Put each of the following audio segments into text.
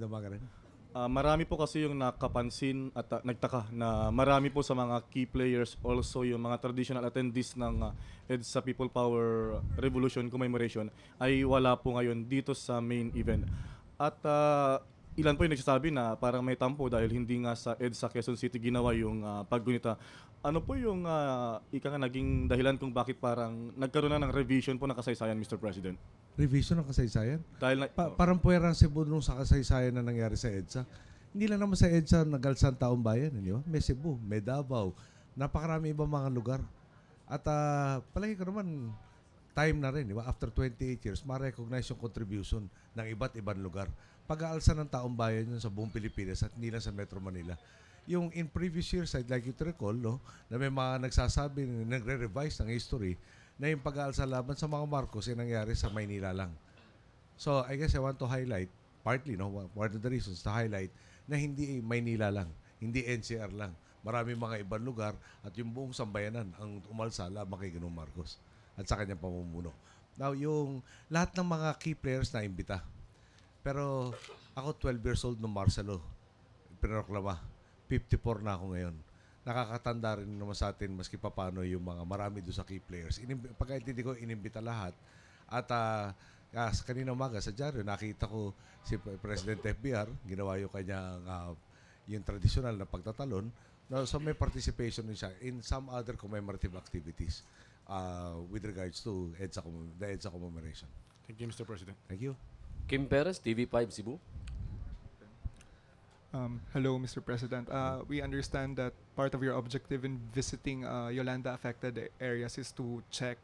Kadabagaran? Uh, ah, marami po kasi yung nakapansin at uh, nagtaka na marami po sa mga key players also yung mga traditional attendees ng uh, EDSA People Power Revolution Commemoration ay wala po ngayon dito sa main event. At uh, ilan po yung nagsasabi na parang may tampo dahil hindi nga sa EDSA Quezon City ginawa yung uh, paggunita. Ano po yung uh, ika nga naging dahilan kung bakit parang nagkaroon na ng revision po ng kasaysayan, Mr. President? revision ng kasaysayan. Dahil na, pa- parang puwera si Cebu sa kasaysayan na nangyari sa EDSA. Hindi lang naman sa EDSA nagalsan taong bayan, hindi eh, ba? May Cebu, may Davao, napakarami ibang mga lugar. At uh, palagi ko naman, time na rin, di ba? After 28 years, ma-recognize yung contribution ng iba't ibang lugar. Pag-aalsa ng taong bayan yun sa buong Pilipinas at hindi lang sa Metro Manila. Yung in previous years, I'd like you to recall, no, na may mga nagsasabi, nagre-revise ng history na yung pag-aalsa laban sa mga Marcos ay nangyari sa Maynila lang. So, I guess I want to highlight, partly, no, part of the reasons to highlight, na hindi eh, Maynila lang, hindi NCR lang. Marami mga ibang lugar at yung buong sambayanan ang umalsa laban kay Ginoong Marcos at sa kanyang pamumuno. Now, yung lahat ng mga key players na imbita. Pero ako 12 years old no Marcelo, pinroklama. 54 na ako ngayon nakakatanda rin naman sa atin maski papano yung mga marami doon sa key players. Inim- pagkaintindi ko, inimbita lahat. At uh, uh, kanina umaga sa dyaryo, nakita ko si President FBR, ginawa yung kanyang uh, yung traditional na pagtatalon. No, so may participation din siya in some other commemorative activities uh, with regards to EDSA, the EDSA commemoration. Thank you, Mr. President. Thank you. Kim Perez, TV5 Cebu. Um, hello, Mr. President. Uh, we understand that part of your objective in visiting uh, Yolanda affected areas is to check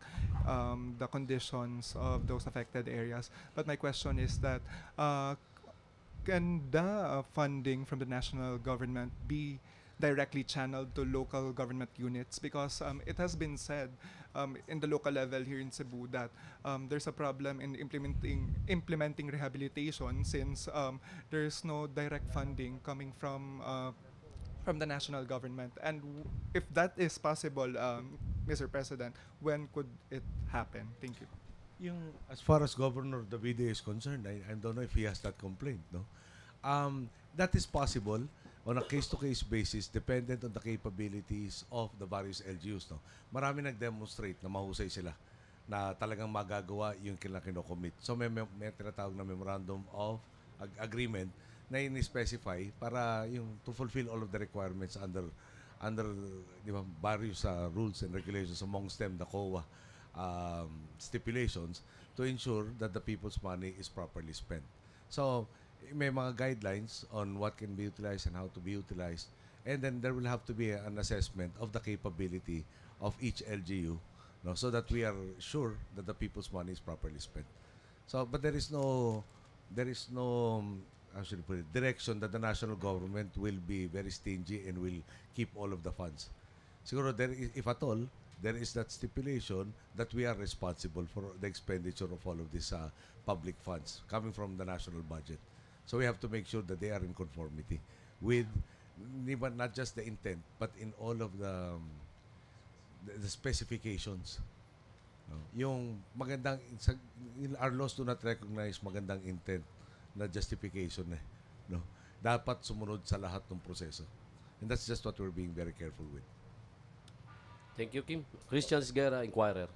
um, the conditions of those affected areas. But my question is that uh, can the uh, funding from the national government be directly channeled to local government units? Because um, it has been said um, in the local level here in Cebu that um, there's a problem in implementing implementing rehabilitation since um, there's no direct funding coming from uh, from the national government. And if that is possible, um, Mr. President, when could it happen? Thank you. Yung as far as Governor Davide is concerned, I, I don't know if he has that complaint. No, um, that is possible on a case-to-case basis dependent on the capabilities of the various LGUs. No? Marami nag-demonstrate na mahusay sila na talagang magagawa yung kailang kinocommit. So may, may, may tinatawag na memorandum of ag- agreement na in-specify para yung to fulfill all of the requirements under under di ba, various uh, rules and regulations amongst them the COA um, stipulations to ensure that the people's money is properly spent. So, may mga guidelines on what can be utilized and how to be utilized. And then there will have to be an assessment of the capability of each LGU no, so that we are sure that the people's money is properly spent. So, but there is no, there is no, um, how should put it, direction that the national government will be very stingy and will keep all of the funds. Siguro, there is, if at all, there is that stipulation that we are responsible for the expenditure of all of these uh, public funds coming from the national budget. So we have to make sure that they are in conformity with even not just the intent, but in all of the um, the specifications. No? Yung magandang, our laws do not recognize magandang intent na justification eh. No? Dapat sumunod sa lahat ng proseso. And that's just what we're being very careful with. Thank you, Kim. Christian Sguera, Inquirer.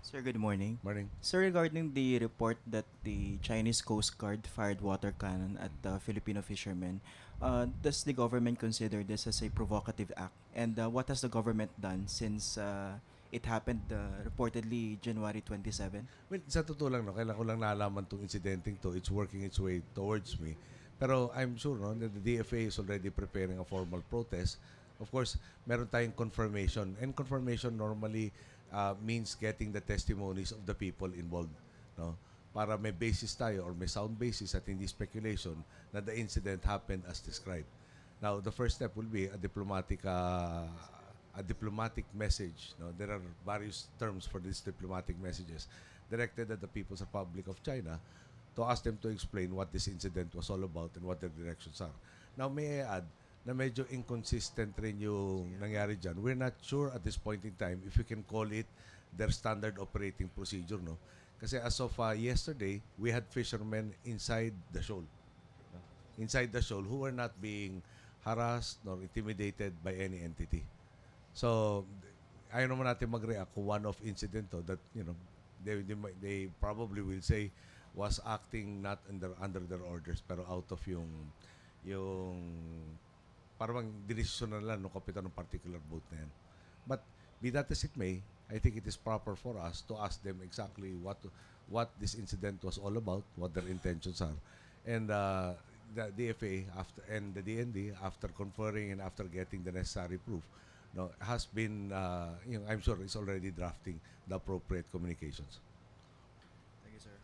Sir, good morning. Morning. Sir, regarding the report that the Chinese Coast Guard fired water cannon at the Filipino fishermen, uh, does the government consider this as a provocative act? And uh, what has the government done since uh, it happened uh, reportedly January 27? Well, sa totoo lang, no, kailan ko lang naalaman itong incidenting to. It's working its way towards me. Pero I'm sure no, that the DFA is already preparing a formal protest. Of course, meron tayong confirmation. And confirmation normally uh, means getting the testimonies of the people involved. No? Para may basis tayo or may sound basis at hindi speculation na the incident happened as described. Now, the first step will be a diplomatic uh, a diplomatic message. No? There are various terms for these diplomatic messages directed at the People's Republic of China to ask them to explain what this incident was all about and what their directions are. Now, may I add, na medyo inconsistent rin yung nangyari dyan. We're not sure at this point in time if we can call it their standard operating procedure, no? Kasi as of uh, yesterday, we had fishermen inside the shoal. Inside the shoal who were not being harassed nor intimidated by any entity. So, ayaw naman natin mag-react kung one-off incident to that, you know, they, they, they probably will say was acting not under, under their orders pero out of yung yung parang dinesisyon na nila ng no, kapitan ng particular boat na yan. But be that as it may, I think it is proper for us to ask them exactly what what this incident was all about, what their intentions are. And uh, the DFA after and the DND after conferring and after getting the necessary proof, no, has been uh, you know, I'm sure is already drafting the appropriate communications. Thank you, sir.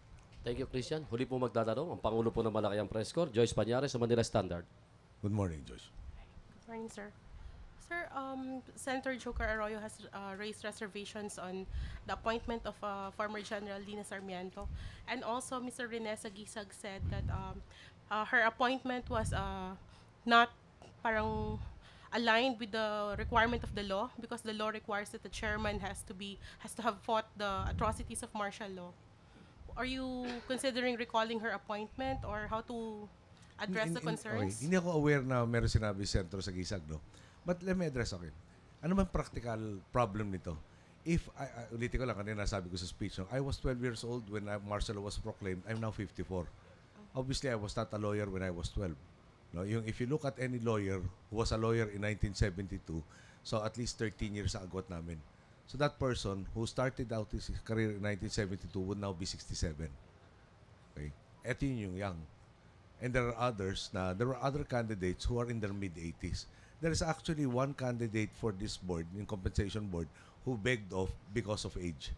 Thank you, Christian. Huli po magtatanong ang Pangulo po ng Malakayang Press Corps, Joyce Panyares sa Manila Standard. Good morning, Joyce. Morning, sir. Sir, um, Senator Joker Arroyo has uh, raised reservations on the appointment of uh, former General Lina Sarmiento. And also, Mr. Rene Sagisag said that um, uh, her appointment was uh, not parang aligned with the requirement of the law because the law requires that the chairman has to be has to have fought the atrocities of martial law. Are you considering recalling her appointment or how to address in, the concerns? Okay. Hindi ako aware na meron sinabi sentro sa gisag, no? But let me address, okay? Ano man practical problem nito? If, I, uh, ulitin ko lang, kanina sabi ko sa speech, no? I was 12 years old when I, Marcelo was proclaimed. I'm now 54. Okay. Obviously, I was not a lawyer when I was 12. No? Yung, if you look at any lawyer who was a lawyer in 1972, so at least 13 years ang agot namin. So that person who started out his career in 1972 would now be 67. Okay? Ito yung young. And there are others na there are other candidates who are in their mid-80s. There is actually one candidate for this board, in compensation board, who begged off because of age.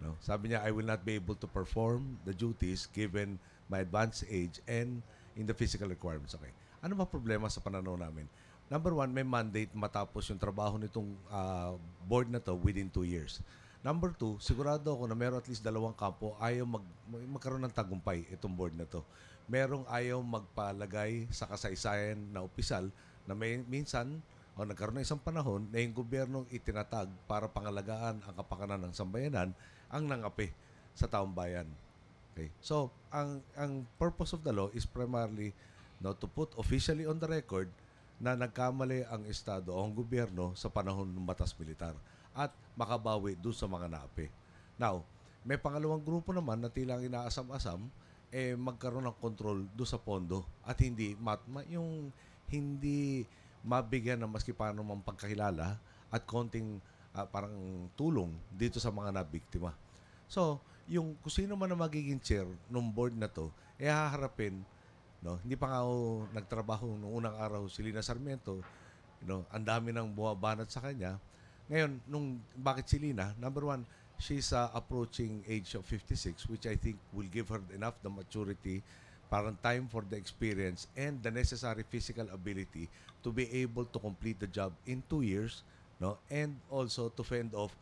No? Sabi niya, I will not be able to perform the duties given my advanced age and in the physical requirements. Okay. Ano ba problema sa pananaw namin? Number one, may mandate matapos yung trabaho nitong uh, board na to within two years. Number two, sigurado ako na meron at least dalawang kampo ayaw mag, magkaroon ng tagumpay itong board na to merong ayaw magpalagay sa kasaysayan na opisyal na may, minsan o nagkaroon ng isang panahon na yung gobyernong itinatag para pangalagaan ang kapakanan ng sambayanan ang nangapi sa taong bayan. Okay. So, ang ang purpose of the law is primarily no to put officially on the record na nagkamali ang estado o ang gobyerno sa panahon ng batas militar at makabawi doon sa mga naapi. Now, may pangalawang grupo naman na tila inaasam-asam eh magkaroon ng control do sa pondo at hindi mat ma, yung hindi mabigyan ng maski paano mang pagkakilala at konting uh, parang tulong dito sa mga nabiktima. So, yung kung sino man ang magiging chair ng board na to, eh haharapin, no? Hindi pa nga ako nagtrabaho noong unang araw si Lina Sarmiento, you know, ang dami nang bumabanat sa kanya. Ngayon, nung bakit si Lina? Number one, she's uh, approaching age of 56 which I think will give her enough the maturity parang time for the experience and the necessary physical ability to be able to complete the job in two years no and also to fend off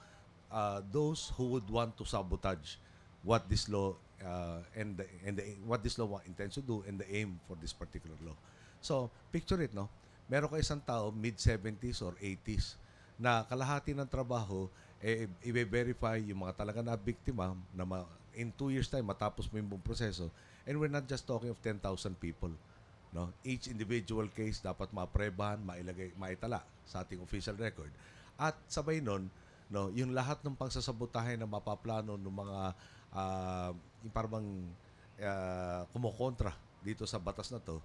uh, those who would want to sabotage what this law uh, and the, and the, what this law intends to do and the aim for this particular law so picture it no meron ka isang tao mid 70s or 80s na kalahati ng trabaho eh, i-verify yung mga talaga na biktima na ma- in two years time matapos mo yung buong proseso. And we're not just talking of 10,000 people. No? Each individual case dapat maprebahan, mailagay, maitala sa ating official record. At sabay nun, no, yung lahat ng pagsasabotahe na mapaplano ng mga uh, parang uh, kumokontra dito sa batas na to,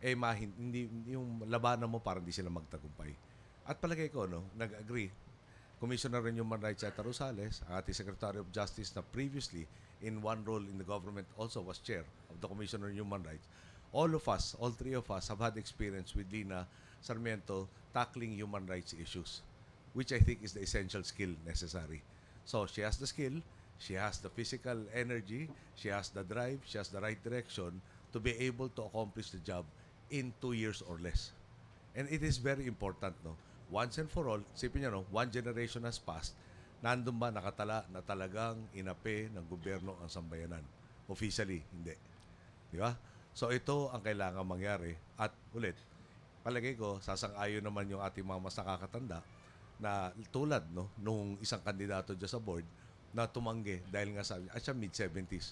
eh mahin, hindi, yung labanan mo parang hindi sila magtagumpay. At palagay ko, no, nag-agree Commissioner on Human Rights Cheta Rosales, ang ating Secretary of Justice na previously in one role in the government also was chair of the Commission on Human Rights. All of us, all three of us have had experience with Lina Sarmiento tackling human rights issues, which I think is the essential skill necessary. So she has the skill, she has the physical energy, she has the drive, she has the right direction to be able to accomplish the job in two years or less. And it is very important, no? once and for all, sipin nyo, no, one generation has passed, nandun ba nakatala na talagang inape ng gobyerno ang sambayanan? Officially, hindi. Di ba? So ito ang kailangan mangyari. At ulit, palagay ko, sasang-ayon naman yung ating mga mas nakakatanda na tulad no, nung isang kandidato dyan sa board na tumanggi dahil nga sabi niya, at siya mid-70s.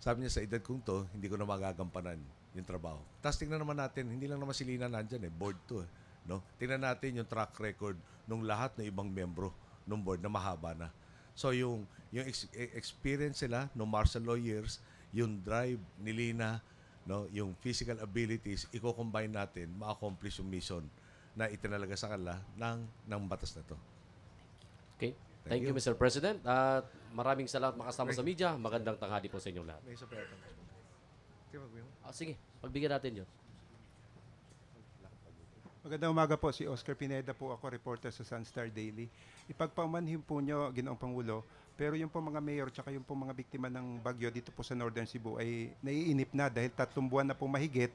Sabi niya, sa edad kong to, hindi ko na magagampanan yung trabaho. Tapos tingnan naman natin, hindi lang naman si Lina nandyan eh, board to eh No? Tingnan natin yung track record ng lahat ng ibang membro ng board na mahaba na. So yung yung ex- e, experience nila no Marcelo Lawyers, yung drive ni Lina, no, yung physical abilities, i-combine natin ma-accomplish yung mission na itinalaga sa kanila ng ng batas na to. Okay. Thank, Thank you. you, Mr. President. At uh, maraming salamat makasama sa media. Magandang tanghali po sa inyong lahat. May isa pa yata. Oh, sige, pagbigyan natin yun. Magandang umaga po, si Oscar Pineda po ako, reporter sa Sunstar Daily. Ipagpamanhin po nyo, Ginoong Pangulo, pero yung po mga mayor tsaka yung po mga biktima ng bagyo dito po sa Northern Cebu ay naiinip na dahil tatlong buwan na po mahigit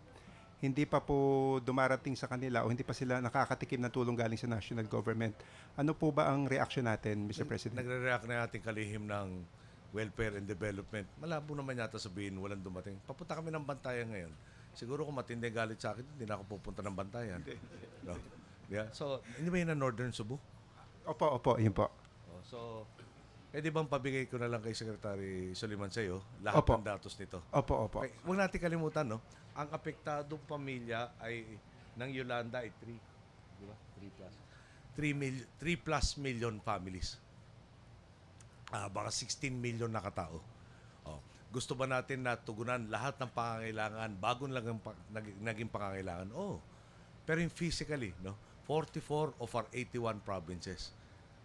hindi pa po dumarating sa kanila o hindi pa sila nakakatikim ng tulong galing sa national government. Ano po ba ang reaction natin, Mr. President? Nagre-react na ating kalihim ng welfare and development. Malabo naman yata sabihin walang dumating. Papunta kami ng bantayan ngayon Siguro kung matinding galit sa akin, hindi na ako pupunta ng bantayan. no? Yeah. So, hindi ba yun ang Northern Cebu? Opo, opo, yun po. Oh, so, pwede bang pabigay ko na lang kay Secretary Soliman sa iyo lahat opo. ng datos nito? Opo, opo. Okay, huwag natin kalimutan, no? Ang apektadong pamilya ay ng Yolanda ay 3, di ba? 3 plus. 3, mil- 3 plus million families. Ah, baka 16 million na katao gusto ba natin na tugunan lahat ng pangangailangan bago lang ang pa- naging pangangailangan? Oo. Oh, pero yung physically, no? 44 of our 81 provinces.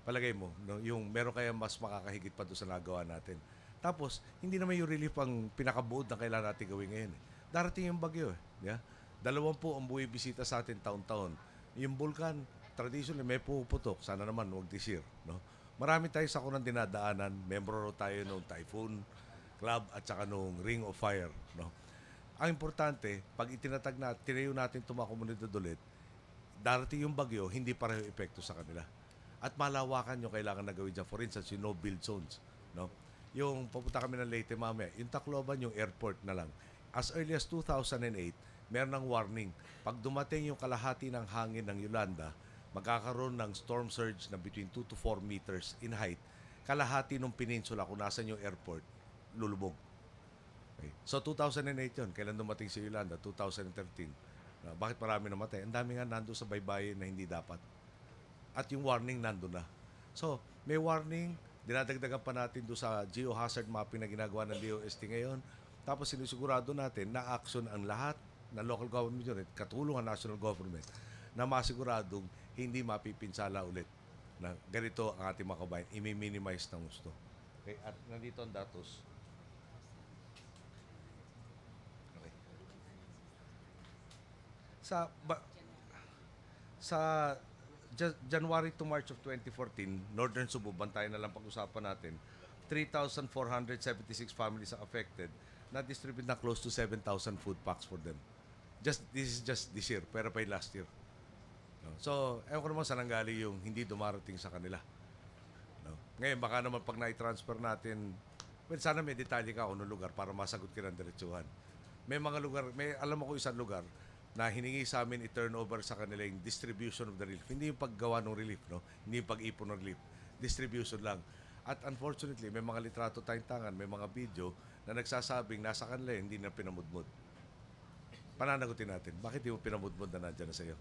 Palagay mo, no? yung meron kaya mas makakahigit pa doon sa nagawa natin. Tapos, hindi naman yung relief ang pinakabuod na kailangan natin gawin ngayon. Eh. Darating yung bagyo. Eh. Yeah? Dalawang po ang buhay bisita sa atin taon-taon. Yung bulkan, traditionally may puputok. Sana naman, wag this year. No? Marami tayo sa kunang dinadaanan. Membro tayo ng typhoon club at saka nung Ring of Fire. No? Ang importante, pag itinatag na, tinayo natin itong komunidad ulit, darating yung bagyo, hindi pareho epekto sa kanila. At malawakan yung kailangan na gawin dyan. For instance, yung no-build zones. No? Yung pupunta kami ng Leyte mamaya, yung Tacloban, yung airport na lang. As early as 2008, meron ng warning. Pag dumating yung kalahati ng hangin ng Yolanda, magkakaroon ng storm surge na between 2 to 4 meters in height, kalahati ng peninsula kung nasan yung airport, lulubog. Okay. So 2008 yun, kailan dumating si Yolanda? 2013. Na, ah, bakit marami namatay? Ang dami nga nando sa baybayin na hindi dapat. At yung warning nando na. So, may warning, dinadagdagan pa natin do sa geohazard mapping na ginagawa ng DOST ngayon. Tapos sinisigurado natin na action ang lahat na local government unit, katulong ang national government, na masiguradong hindi mapipinsala ulit na ganito ang ating mga kabayan, i-minimize ng gusto. Okay, at nandito ang datos. sa ba, sa January to March of 2014, Northern Cebu, bantayan na lang pag-usapan natin, 3,476 families are affected. Na-distribute na close to 7,000 food packs for them. Just, this is just this year, pero pa last year. No? So, ewan ko naman saan ang galing yung hindi dumarating sa kanila. No? Ngayon, baka naman pag na-transfer natin, well, sana may detalye ka kung lugar para masagot ka ng diretsuhan. May mga lugar, may alam ako isang lugar, na hiningi sa amin i-turn over sa kanila yung distribution of the relief. Hindi yung paggawa ng relief, no? Hindi yung pag-ipon ng relief. Distribution lang. At unfortunately, may mga litrato tayong tangan, may mga video na nagsasabing nasa kanila hindi na pinamudmud. Pananagutin natin, bakit hindi mo pinamudmud na nandyan na sa'yo?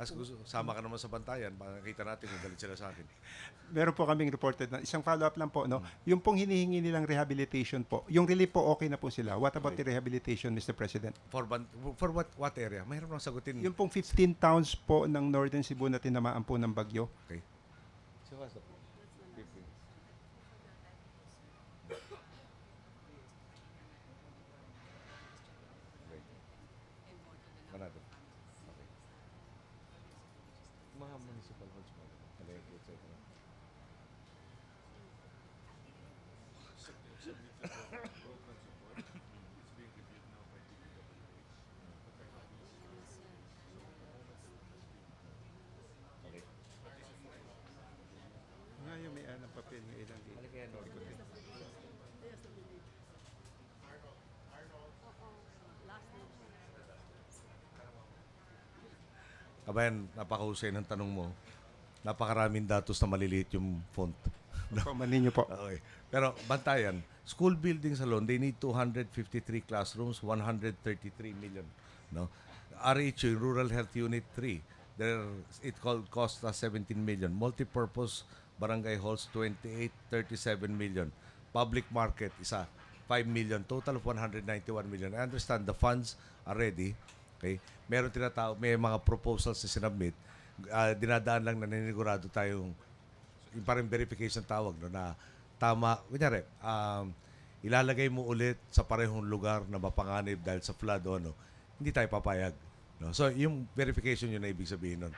As ah, gusto, sama ka naman sa bantayan para nakita natin kung galit sila sa akin. Meron po kaming reported na isang follow-up lang po, no? Hmm. Yung pong hinihingi nilang rehabilitation po, yung relief po okay na po sila. What about okay. the rehabilitation, Mr. President? For, ban- for what, what area? Mahirap lang sagutin. Yung pong 15 towns po ng Northern Cebu na tinamaan po ng bagyo. Okay. Sivasok. Abayan, napakahusay ng tanong mo. Napakaraming datos na maliliit yung font. Pamanin niyo po. Okay. Pero bantayan, school buildings alone, they need 253 classrooms, 133 million. No? RHU, Rural Health Unit 3, there, it called, cost us 17 million. Multipurpose barangay halls, 28, 37 million. Public market, isa, 5 million. Total of 191 million. I understand the funds are ready Okay? Meron tinatawag, may mga proposals na sinubmit. Uh, dinadaan lang naninigurado tayong yung parang verification tawag no, na tama. Kunyari, um, ilalagay mo ulit sa parehong lugar na mapanganib dahil sa flood o ano. Hindi tayo papayag. No? So, yung verification yun na ibig sabihin nun.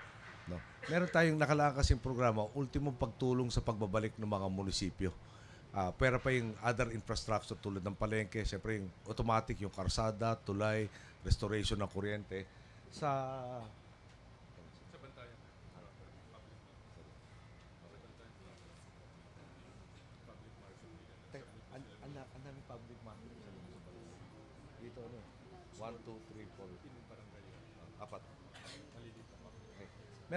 No? Meron tayong nakalaan kasing programa, ultimong pagtulong sa pagbabalik ng mga munisipyo Uh, pera pa yung other infrastructure tulad ng palengke, syempre yung automatic, yung karsada, tulay, restoration ng kuryente. Sa... Sa bantayan. Ang dami public market. Dito 1,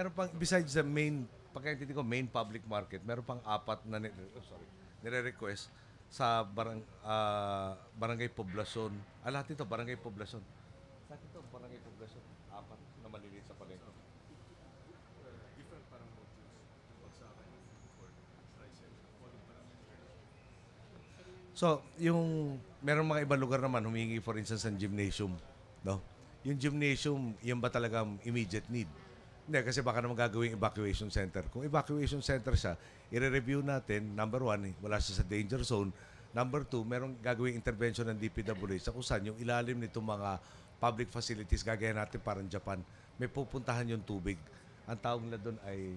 2, 3, 4. Meron pang, besides the main, pagkaintindi ko, main public market, meron pang apat na, oh, sorry, nire-request sa barang, ah, barangay poblacion. Ah, lahat ito, barangay poblacion. Lahat ito, barangay poblacion. Apat na maliliit sa palengke. So, yung meron mga iba lugar naman humingi for instance ng gymnasium, no? Yung gymnasium, yan ba talaga immediate need? Hindi, kasi baka naman gagawing evacuation center. Kung evacuation center siya, i-review natin, number one, eh, wala siya sa danger zone. Number two, merong gagawing intervention ng DPWH sa kung yung ilalim nito mga public facilities, gagaya natin parang Japan, may pupuntahan yung tubig. Ang tawag na doon ay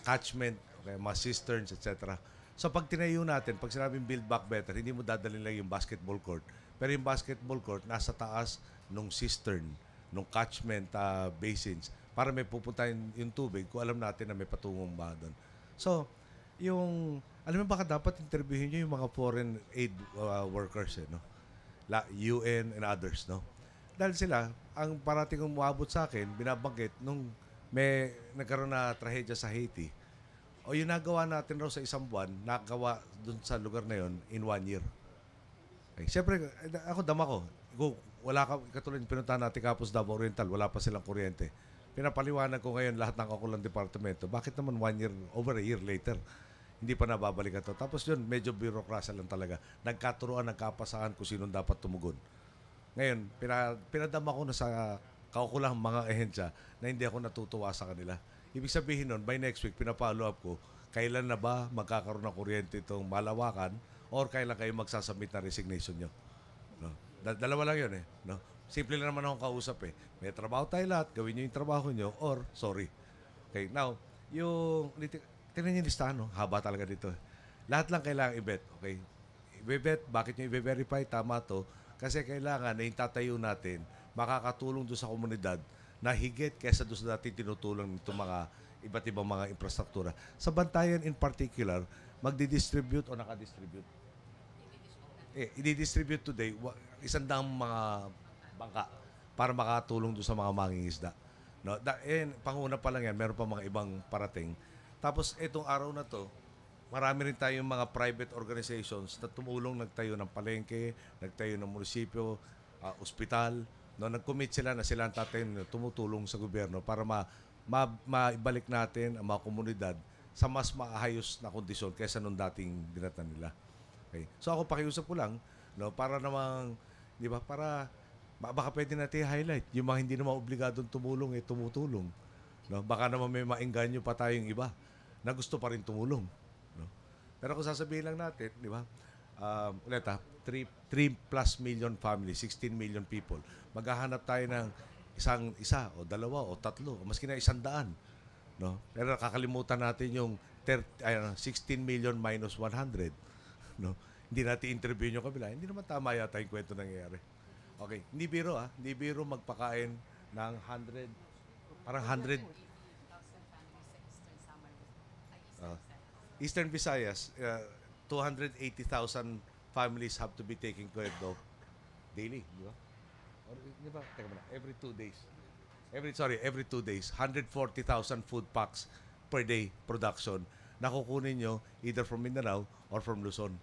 catchment, okay, mga cisterns, etc. So pag tinayo natin, pag sinabing build back better, hindi mo dadalhin lang yung basketball court. Pero yung basketball court, nasa taas nung cistern, nung catchment uh, basins para may pupuntahin yung tubig kung alam natin na may patungong ba doon. So, yung, alam mo baka dapat interviewin nyo yung mga foreign aid uh, workers, eh, no? La, UN and others, no? Dahil sila, ang parating kong umabot sa akin, binabanggit nung may nagkaroon na trahedya sa Haiti. O yung nagawa natin raw sa isang buwan, nagawa dun sa lugar na yon in one year. Okay. Siyempre, eh, ako dama ko. Kung wala ka, katulad, pinuntahan natin Kapos Davao Oriental, wala pa silang kuryente pinapaliwanag ko ngayon lahat ng kakulang departamento. Bakit naman one year, over a year later, hindi pa nababalikan ito. Tapos yun, medyo bureaucracy lang talaga. Nagkaturoan, nagkapasahan kung sino dapat tumugon. Ngayon, pina, pinadama ko na sa kaukulang mga ehensya na hindi ako natutuwa sa kanila. Ibig sabihin nun, by next week, pinapalo up ko, kailan na ba magkakaroon ng kuryente itong malawakan or kailan kayo magsasubmit na resignation nyo. No? dalawa lang yun eh. No? Simple lang naman akong kausap eh. May trabaho tayo lahat, gawin nyo yung trabaho nyo, or sorry. Okay, now, yung, tingnan nyo yung listahan, no? haba talaga dito. Lahat lang kailangan i-bet, okay? I-bet, bakit nyo i-verify, tama to. Kasi kailangan na yung tatayo natin, makakatulong doon sa komunidad na higit kaysa doon sa dati tinutulong nito mga iba't ibang mga infrastruktura. Sa Bantayan in particular, magdi-distribute o nakadistribute? Eh, i-distribute today, isang daang mga bangka para makatulong doon sa mga mangingisda. No, da, eh, panguna pa lang yan, meron pa mga ibang parating. Tapos itong araw na to, marami rin tayong mga private organizations na tumulong nagtayo ng palengke, nagtayo ng munisipyo, uh, ospital. No, nag-commit sila na sila ang tatayo tumutulong sa gobyerno para ma, ma, maibalik natin ang mga komunidad sa mas maayos na kondisyon kaysa nung dating binatan nila. Okay. So ako pakiusap ko lang, no, para namang, di ba, para baka pwede natin highlight yung mga hindi naman obligadong tumulong eh tumutulong. No? Baka naman may maengganyo pa tayong iba na gusto pa rin tumulong. No? Pero kung sasabihin lang natin, di ba? Um, ulit ha, 3, 3 plus million family, 16 million people. Maghahanap tayo ng isang isa o dalawa o tatlo, o maski na isang daan. No? Pero nakakalimutan natin yung 30, ay, 16 ah, million minus 100. No? Hindi natin interview yung kabila. Hindi naman tama yata yung kwento nangyayari. Okay, hindi biro ah. Hindi biro magpakain ng 100, parang 100. Uh, Eastern Visayas, uh, 280,000 families have to be taking care of though. daily, di ba? Or, di ba? Teka muna, every two days. Every, sorry, every two days, 140,000 food packs per day production na kukunin nyo either from Mindanao or from Luzon.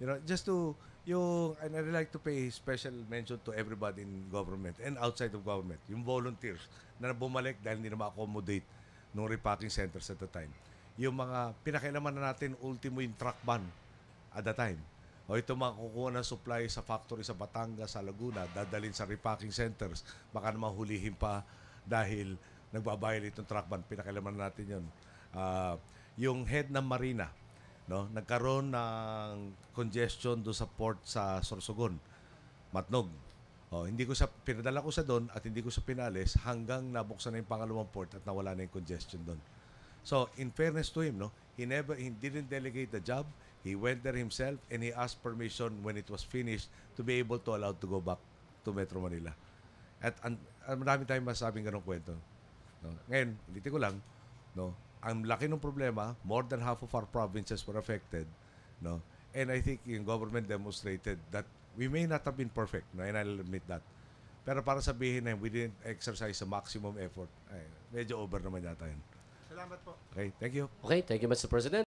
You know, just to yung, and I like to pay special mention to everybody in government and outside of government, yung volunteers na bumalik dahil hindi na ma-accommodate nung repacking centers at the time. Yung mga pinakailaman na natin, ultimo yung truck ban at the time. O ito makukuha ng supply sa factory sa Batangas, sa Laguna, dadalhin sa repacking centers, baka naman hulihin pa dahil nagbabayal itong truck ban. Pinakailaman natin yun. Uh, yung head ng marina, no? Nagkaroon ng congestion do sa port sa Sorsogon, Matnog. Oh, hindi ko sa pinadala ko sa doon at hindi ko sa pinalis hanggang nabuksan na yung pangalawang port at nawala na yung congestion doon. So, in fairness to him, no, he never he didn't delegate the job. He went there himself and he asked permission when it was finished to be able to allow to go back to Metro Manila. At, and, marami tayong masasabing ganong kwento. No? Ngayon, ulitin ko lang, no? ang laki ng problema, more than half of our provinces were affected, no? And I think yung government demonstrated that we may not have been perfect, no? And I'll admit that. Pero para sabihin na we didn't exercise the maximum effort, ay, medyo over naman yata yun. Salamat po. Okay, thank you. Okay, thank you Mr. President.